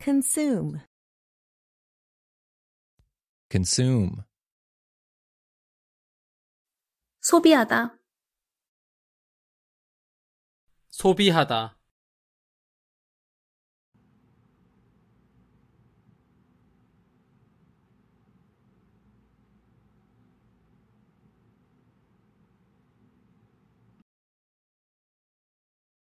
consume consume 소비하다 소비하다